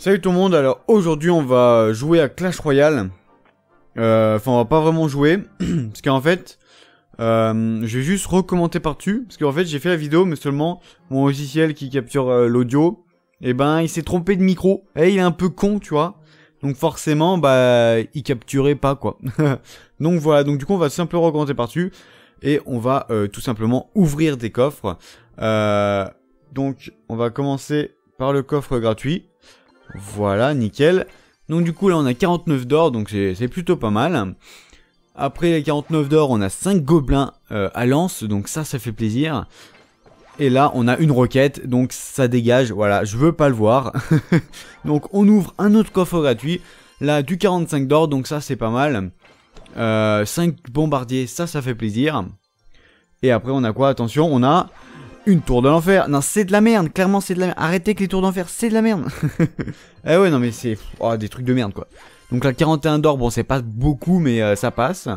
Salut tout le monde, alors aujourd'hui on va jouer à Clash Royale. Euh, enfin on va pas vraiment jouer, parce qu'en fait, euh, je vais juste recommenter par-dessus, parce qu'en fait j'ai fait la vidéo, mais seulement mon logiciel qui capture euh, l'audio, et eh ben il s'est trompé de micro, et eh, il est un peu con tu vois, donc forcément bah il capturait pas quoi. donc voilà, donc du coup on va simplement recommencer par-dessus, et on va euh, tout simplement ouvrir des coffres. donc on va commencer par le coffre gratuit. Voilà, nickel. Donc du coup là on a 49 d'or, donc c'est plutôt pas mal. Après les 49 d'or, on a 5 gobelins euh, à lance, donc ça, ça fait plaisir. Et là, on a une roquette, donc ça dégage, voilà, je veux pas le voir. donc on ouvre un autre coffre gratuit, là du 45 d'or, donc ça c'est pas mal. 5 euh, bombardiers, ça, ça fait plaisir. Et après on a quoi Attention, on a une tour de l'enfer. Non, c'est de la merde, clairement c'est de la merde. Arrêtez que les tours d'enfer, c'est de la merde. eh ouais, non mais c'est oh, des trucs de merde quoi. Donc la 41 d'or, bon c'est pas beaucoup mais euh, ça passe.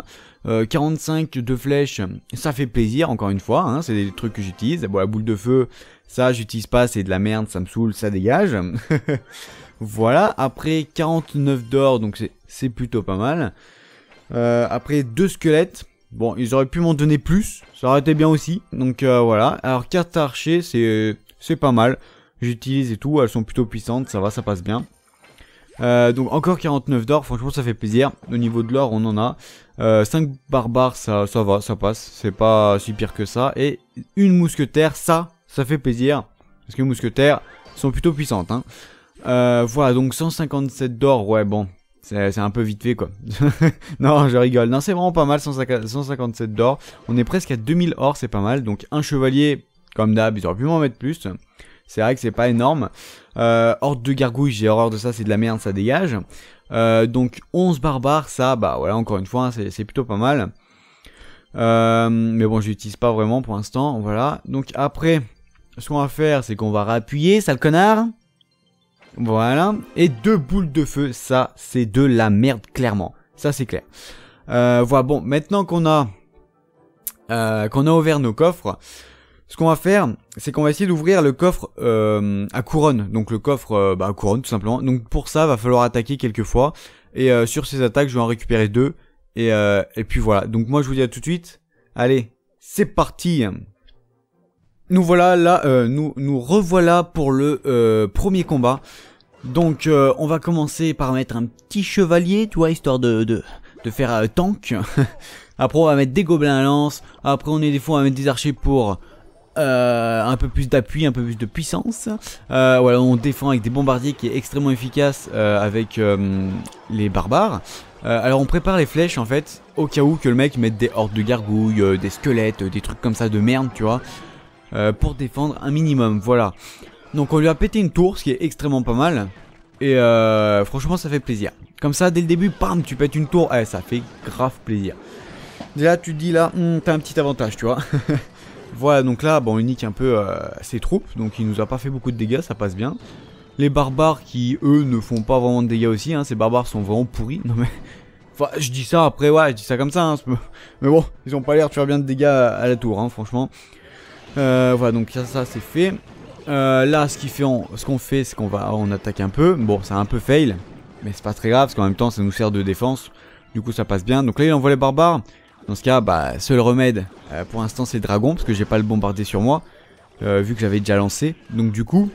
45 euh, de flèches, ça fait plaisir encore une fois, hein. c'est des trucs que j'utilise. Bon la boule de feu, ça j'utilise pas, c'est de la merde, ça me saoule, ça dégage. voilà, après 49 d'or, donc c'est plutôt pas mal. Euh, après deux squelettes, Bon, ils auraient pu m'en donner plus, ça aurait été bien aussi. Donc euh, voilà, alors 4 archer, c'est euh, c'est pas mal. J'utilise et tout, elles sont plutôt puissantes, ça va, ça passe bien. Euh, donc encore 49 d'or, franchement ça fait plaisir. Au niveau de l'or, on en a. Euh, 5 barbares, ça, ça va, ça passe. C'est pas si pire que ça. Et une mousquetaire, ça, ça fait plaisir. Parce que les mousquetaires sont plutôt puissantes. Hein. voilà, donc 157 d'or, ouais bon, c'est un peu vite fait quoi. non, je rigole. Non, c'est vraiment pas mal, 157 d'or. On est presque à 2000 or, c'est pas mal. Donc un chevalier, comme d'hab, ils auraient pu m'en mettre plus. C'est vrai que c'est pas énorme. Euh, horde de gargouilles j'ai horreur de ça, c'est de la merde, ça dégage. Euh, donc 11 barbares, ça, bah voilà, encore une fois, hein, c'est plutôt pas mal. Euh, mais bon, je l'utilise pas vraiment pour l'instant, voilà. Donc après, ce qu'on va faire, c'est qu'on va rappuyer, sale connard. Voilà. Et deux boules de feu, ça, c'est de la merde, clairement. Ça, c'est clair. Euh, voilà, bon, maintenant qu'on a, euh, qu'on a ouvert nos coffres, ce qu'on va faire, c'est qu'on va essayer d'ouvrir le coffre euh, à couronne. Donc le coffre bah, à couronne, tout simplement. Donc pour ça, va falloir attaquer quelques fois. Et sur ces attaques, je vais en récupérer deux. Et, et puis voilà. Donc moi, je vous dis à tout de suite. Allez, c'est parti nous voilà là, euh, nous, nous revoilà pour le euh, premier combat. Donc euh, on va commencer par mettre un petit chevalier, tu vois, histoire de, de, de faire tank. après on va mettre des gobelins à lance, après on est des fois on va mettre des archers pour un peu plus d'appui, un peu plus de puissance. voilà, on défend avec des bombardiers qui est extrêmement efficace avec les barbares. alors on prépare les flèches en fait, au cas où que le mec mette des hordes de gargouilles, des squelettes, des trucs comme ça de merde, tu vois. Euh, pour défendre un minimum, voilà. Donc on lui a pété une tour, ce qui est extrêmement pas mal. Et euh, franchement ça fait plaisir. Comme ça dès le début, parme, tu pètes une tour, eh, ça fait grave plaisir. Déjà tu dis là, hmm, t'as un petit avantage, tu vois. voilà, donc là, bon, Unique un peu euh, ses troupes, donc il nous a pas fait beaucoup de dégâts, ça passe bien. Les barbares qui, eux, ne font pas vraiment de dégâts aussi, hein, ces barbares sont vraiment pourris. Non mais, enfin, je dis ça après, ouais, je dis ça comme ça, hein, mais bon, ils ont pas l'air de faire bien de dégâts à la tour, hein, franchement. Euh, voilà, donc ça, c'est fait. Euh, là, ce qu'on fait, ce qu'on fait, c'est qu'on va on attaque un peu. Bon, c'est un peu fail, mais c'est pas très grave, parce qu'en même temps, ça nous sert de défense. Du coup, ça passe bien. Donc là, il envoie les barbares. Dans ce cas, bah, seul remède euh, pour l'instant, c'est le dragon, parce que j'ai pas le bombardier sur moi, vu que j'avais déjà lancé. Donc du coup,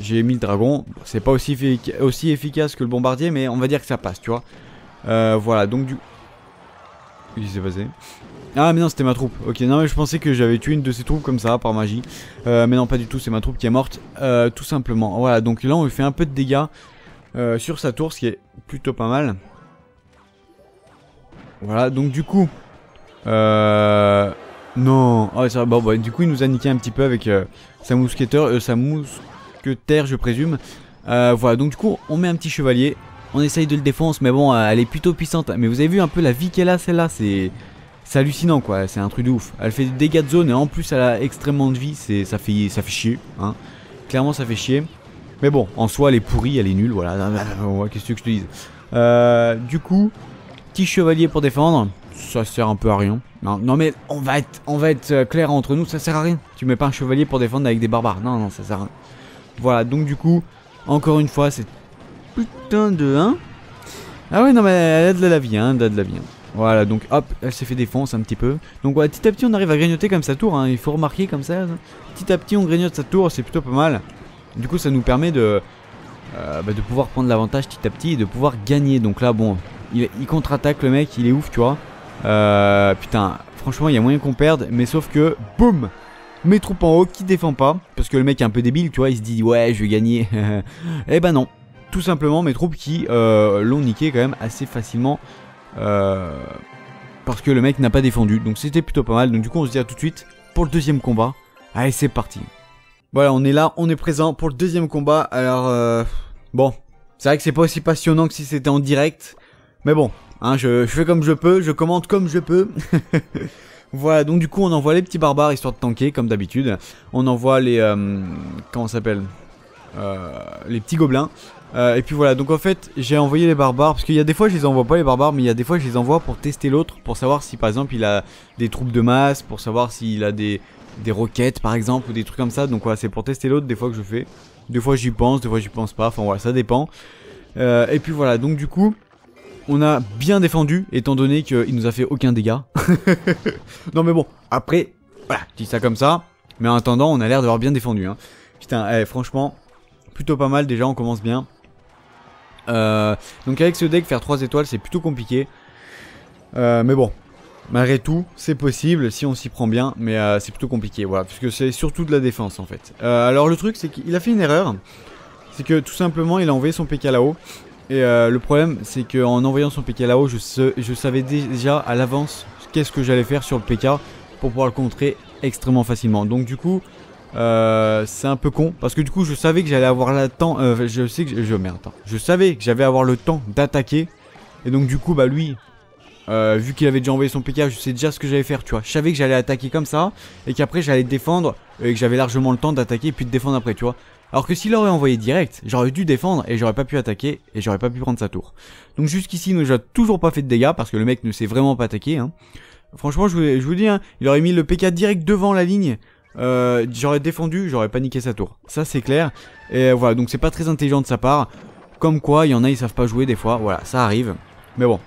j'ai mis le dragon. C'est pas aussi, efficace que le bombardier, mais on va dire que ça passe, tu vois. voilà, donc du... Il ah mais non c'était ma troupe, ok non mais je pensais que j'avais tué une de ces troupes comme ça par magie euh, Mais non pas du tout c'est ma troupe qui est morte euh, tout simplement Voilà donc là on lui fait un peu de dégâts euh, sur sa tour ce qui est plutôt pas mal Voilà donc du coup euh... Non oh, bon, bah, Du coup il nous a niqué un petit peu avec sa mousquetaire, sa mousquetaire je présume Voilà donc du coup on met un petit chevalier on essaye de le défoncer mais bon elle est plutôt puissante Mais vous avez vu un peu la vie qu'elle a celle-là C'est c'est hallucinant quoi, c'est un truc de ouf. Elle fait des dégâts de zone et en plus elle a extrêmement de vie, c'est ça fait ça fait chier hein. Clairement ça fait chier. Mais bon, en soi elle est pourrie, elle est nulle, voilà. Qu'est-ce que je te dis euh, Du coup, petit chevalier pour défendre, ça sert un peu à rien. Non, non mais on va être on va être euh, clair entre nous, ça sert à rien. Tu mets pas un chevalier pour défendre avec des barbares. Non non, ça sert à rien. Voilà, donc du coup, encore une fois, c'est putain de 1. Hein ah ouais, non mais elle a de la vie, hein, elle a de la vie. Hein. Voilà, donc hop, elle s'est fait défoncer un petit peu. Donc voilà, petit à petit on arrive à grignoter comme sa tour, hein. il faut remarquer comme ça. Petit à petit on grignote sa tour, c'est plutôt pas mal. Du coup ça nous permet de, euh, bah, de pouvoir prendre l'avantage petit à petit et de pouvoir gagner. Donc là bon, il, contre-attaque le mec, il est ouf tu vois. Euh, putain, franchement il y a moyen qu'on perde, mais sauf que, boum mes troupes en haut qui défend pas, parce que le mec est un peu débile, tu vois, il se dit ouais je vais gagner. Eh ben non, tout simplement mes troupes qui euh, l'ont niqué quand même assez facilement euh, parce que le mec n'a pas défendu. Donc c'était plutôt pas mal. Donc du coup on se dit à tout de suite pour le deuxième combat. Allez c'est parti. Voilà on est là, on est présent pour le deuxième combat. Alors euh, bon, c'est vrai que c'est pas aussi passionnant que si c'était en direct. Mais bon, hein, je, fais comme je peux, je commande comme je peux. voilà, donc du coup on envoie les petits barbares histoire de tanker comme d'habitude. On envoie les... Euh, comment ça s'appelle les petits gobelins euh, et puis voilà, donc en fait, j'ai envoyé les barbares, parce qu'il y a des fois je les envoie pas les barbares, mais il y a des fois je les envoie pour tester l'autre, pour savoir si par exemple il a des troupes de masse, pour savoir s'il a des, des roquettes par exemple, ou des trucs comme ça. Donc voilà, c'est pour tester l'autre des fois que je fais. Des fois j'y pense, des fois j'y pense pas, enfin voilà, ça dépend. Euh, et puis voilà, donc du coup, on a bien défendu, étant donné qu'il nous a fait aucun dégât. non mais bon, après, voilà, je dis ça comme ça, mais en attendant, on a l'air d'avoir bien défendu. Hein. Putain, eh, franchement, plutôt pas mal déjà, on commence bien. Euh, donc avec ce deck, faire 3 étoiles, c'est plutôt compliqué. Euh, mais bon, Malgré tout, c'est possible si on s'y prend bien, mais euh, c'est plutôt compliqué, voilà, puisque c'est surtout de la défense en fait. alors le truc, c'est qu'il a fait une erreur, c'est que tout simplement il a envoyé son PK là-haut, et le problème, c'est qu'en envoyant son PK là-haut, je, je, savais déjà à l'avance qu'est-ce que j'allais faire sur le PK pour pouvoir le contrer extrêmement facilement. Donc du coup, euh, c'est un peu con parce que du coup je savais que j'allais avoir le temps euh, je sais que je je savais que j'avais avoir le temps d'attaquer et donc du coup bah lui euh, vu qu'il avait déjà envoyé son PK je sais déjà ce que j'allais faire tu vois je savais que j'allais attaquer comme ça et qu'après j'allais défendre et que j'avais largement le temps d'attaquer et puis de défendre après tu vois alors que s'il aurait envoyé direct j'aurais dû défendre et j'aurais pas pu attaquer et j'aurais pas pu prendre sa tour donc jusqu'ici nous j'ai toujours pas fait de dégâts parce que le mec ne s'est vraiment pas attaqué hein. franchement je vous, je vous dis hein, il aurait mis le PK direct devant la ligne euh, j'aurais défendu, j'aurais paniqué sa tour. Ça c'est clair. Et euh, voilà, donc c'est pas très intelligent de sa part. Comme quoi, il y en a, ils savent pas jouer des fois. Voilà, ça arrive. Mais bon,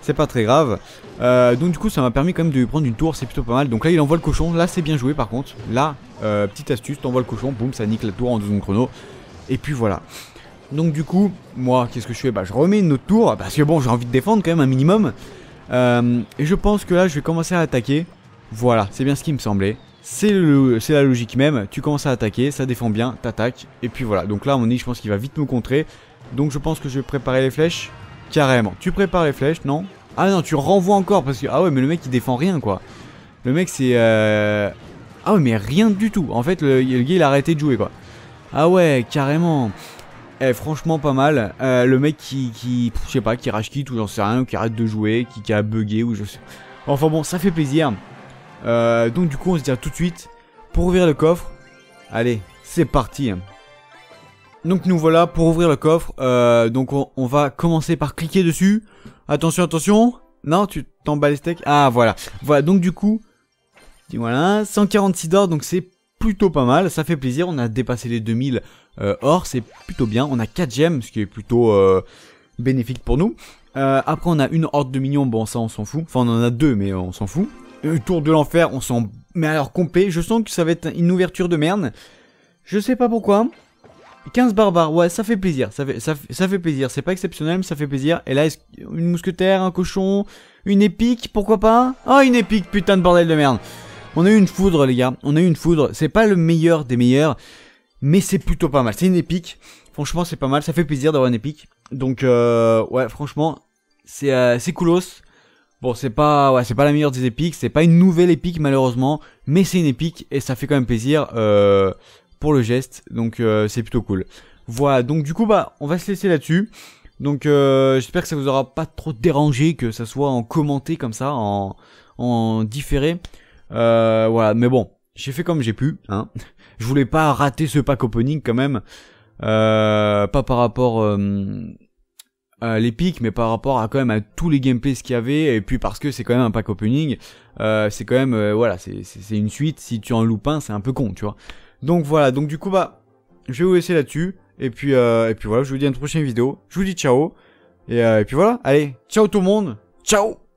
c'est pas très grave. Euh, donc du coup, ça m'a permis quand même de lui prendre une tour, c'est plutôt pas mal. Donc là, il envoie le cochon. Là, c'est bien joué par contre. Là, petite astuce, t'envoies le cochon, boum, ça nique la tour en deux secondes chrono. Et puis voilà. Donc du coup, moi, qu'est-ce que je fais Bah, je remets une autre tour, parce que bon, j'ai envie de défendre quand même un minimum. et je pense que là, je vais commencer à attaquer. Voilà, c'est bien ce qui me semblait. C'est la logique même, tu commences à attaquer, ça défend bien, t'attaques, et puis voilà. Donc là, on est, je pense qu'il va vite me contrer. Donc je pense que je vais préparer les flèches, carrément. Tu prépares les flèches, non Ah non, tu renvoies encore, parce que... Ah ouais, mais le mec, il défend rien, quoi. Le mec, c'est... Euh, ah ouais, mais rien du tout. En fait, le, gars, il a arrêté de jouer, quoi. Ah ouais, carrément. Eh, franchement, pas mal. Euh, le mec qui, je sais pas, qui rage quitte ou j'en sais rien, ou qui arrête de jouer, qui, qui a bugué ou je sais... Enfin bon, ça fait plaisir. Euh, donc du coup, on se dit tout de suite pour ouvrir le coffre. Allez, c'est parti. Donc nous voilà pour ouvrir le coffre. Euh, donc on, va commencer par cliquer dessus. Attention, attention. Non, tu bats les steaks. Ah voilà. Voilà, donc du coup, voilà, 146 d'or, donc c'est plutôt pas mal, ça fait plaisir, on a dépassé les 2000 euh, or, c'est plutôt bien, on a 4 gemmes, ce qui est plutôt bénéfique pour nous. après on a une horde de minions, bon ça on s'en fout, enfin on en a deux mais on s'en fout. Euh, tour de l'enfer, on s'en... Mais alors compé. je sens que ça va être une ouverture de merde. Je sais pas pourquoi. 15 barbares, ouais, ça fait plaisir, ça fait, ça, fait plaisir, c'est pas exceptionnel, mais ça fait plaisir. Et là, une mousquetaire, un cochon, une épique, pourquoi pas Oh, une épique, putain de bordel de merde On a eu une foudre, les gars, on a eu une foudre, c'est pas le meilleur des meilleurs, mais c'est plutôt pas mal, c'est une épique, franchement, c'est pas mal, ça fait plaisir d'avoir une épique. Donc, euh, ouais, franchement, c'est euh, c'est coolos, Bon, c'est pas, ouais, c'est pas la meilleure des épiques, c'est pas une nouvelle épique malheureusement, mais c'est une épique et ça fait quand même plaisir euh, pour le geste, donc euh, c'est plutôt cool. Voilà, donc du coup, bah, on va se laisser là-dessus. Donc euh, j'espère que ça vous aura pas trop dérangé, que ça soit en commenté comme ça, en, en différé. voilà, mais bon, j'ai fait comme j'ai pu, hein. Je voulais pas rater ce pack opening quand même, pas par rapport les pics, mais par rapport à quand même à tous les gameplays qu'il y avait, et puis parce que c'est quand même un pack opening, euh, c'est quand même, euh, voilà, c'est une suite, si tu en loupes un, c'est un peu con, tu vois. Donc voilà, donc du coup, bah, je vais vous laisser là-dessus, et puis, euh, et puis voilà, je vous dis à une prochaine vidéo, je vous dis ciao, et, et puis voilà, allez, ciao tout le monde, ciao